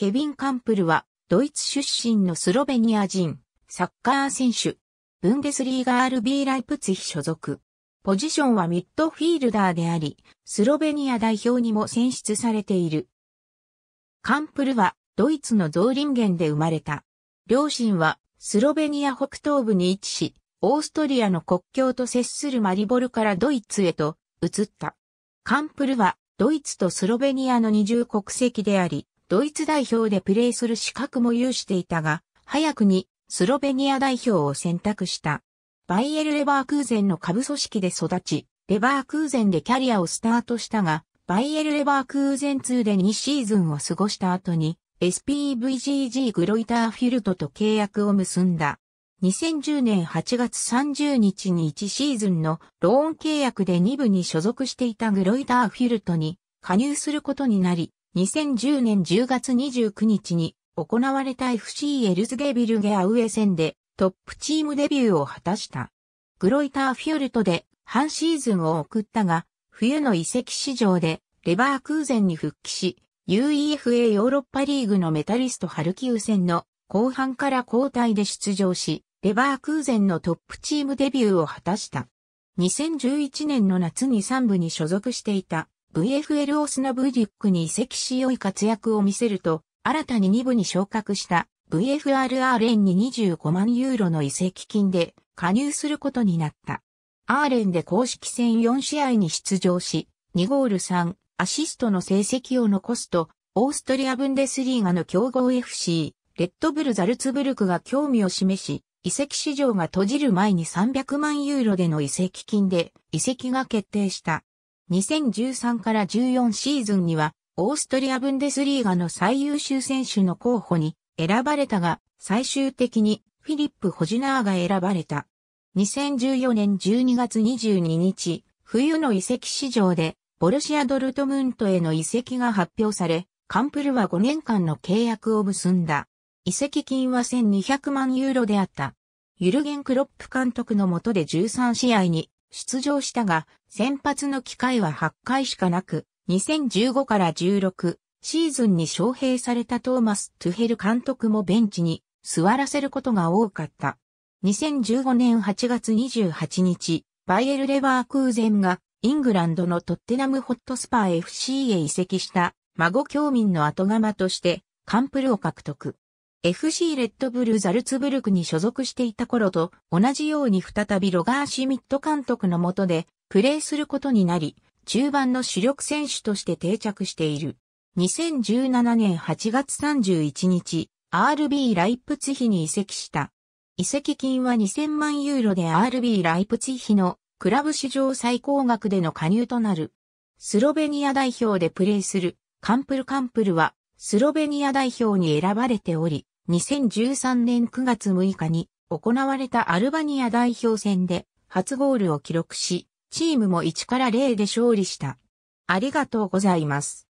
ケビン・カンプルは、ドイツ出身のスロベニア人、サッカー選手、ブンデスリーガ RB ライプツヒ所属。ポジションはミッドフィールダーであり、スロベニア代表にも選出されている。カンプルは、ドイツのゾーリンゲンで生まれた。両親は、スロベニア北東部に位置し、オーストリアの国境と接するマリボルからドイツへと移った。カンプルは、ドイツとスロベニアの二重国籍であり、ドイツ代表でプレーする資格も有していたが、早くにスロベニア代表を選択した。バイエル・レバークーゼンの下部組織で育ち、レバークーゼンでキャリアをスタートしたが、バイエル・レバークーゼン2で2シーズンを過ごした後に、SPVGG グロイターフィルトと契約を結んだ。2010年8月30日に1シーズンのローン契約で2部に所属していたグロイターフィルトに加入することになり、2010年10月29日に行われた FC エルズデビルゲアウエ戦でトップチームデビューを果たした。グロイターフィオルトで半シーズンを送ったが、冬の移籍市場でレバークーゼンに復帰し、UEFA ヨーロッパリーグのメタリストハルキウ戦の後半から交代で出場し、レバークーゼンのトップチームデビューを果たした。2011年の夏に3部に所属していた VFL オスナブディックに移籍し良い活躍を見せると、新たに2部に昇格した VFR アーレンに25万ユーロの移籍金で加入することになった。アーレンで公式戦4試合に出場し、2ゴール3、アシストの成績を残すと、オーストリアブンデスリーガの強豪 FC、レッドブルザルツブルクが興味を示し、移籍市場が閉じる前に300万ユーロでの移籍金で移籍が決定した。2013から14シーズンには、オーストリアブンデスリーガの最優秀選手の候補に選ばれたが、最終的にフィリップ・ホジナーが選ばれた。2014年12月22日、冬の移籍市場で、ボルシア・ドルトムントへの移籍が発表され、カンプルは5年間の契約を結んだ。移籍金は1200万ユーロであった。ユルゲン・クロップ監督の下で13試合に出場したが、先発の機会は8回しかなく、2015から16シーズンに招聘されたトーマス・トゥヘル監督もベンチに座らせることが多かった。2015年8月28日、バイエル・レバークーゼンがイングランドのトッテナム・ホットスパー FC へ移籍した孫教民の後釜としてカンプルを獲得。FC レッドブルザルツブルクに所属していた頃と同じように再びロガー・シミット監督の下でプレーすることになり、中盤の主力選手として定着している。2017年8月31日、RB ライプツヒに移籍した。移籍金は2000万ユーロで RB ライプツヒのクラブ史上最高額での加入となる。スロベニア代表でプレーするカンプルカンプルはスロベニア代表に選ばれており、2013年9月6日に行われたアルバニア代表戦で初ゴールを記録し、チームも1から0で勝利した。ありがとうございます。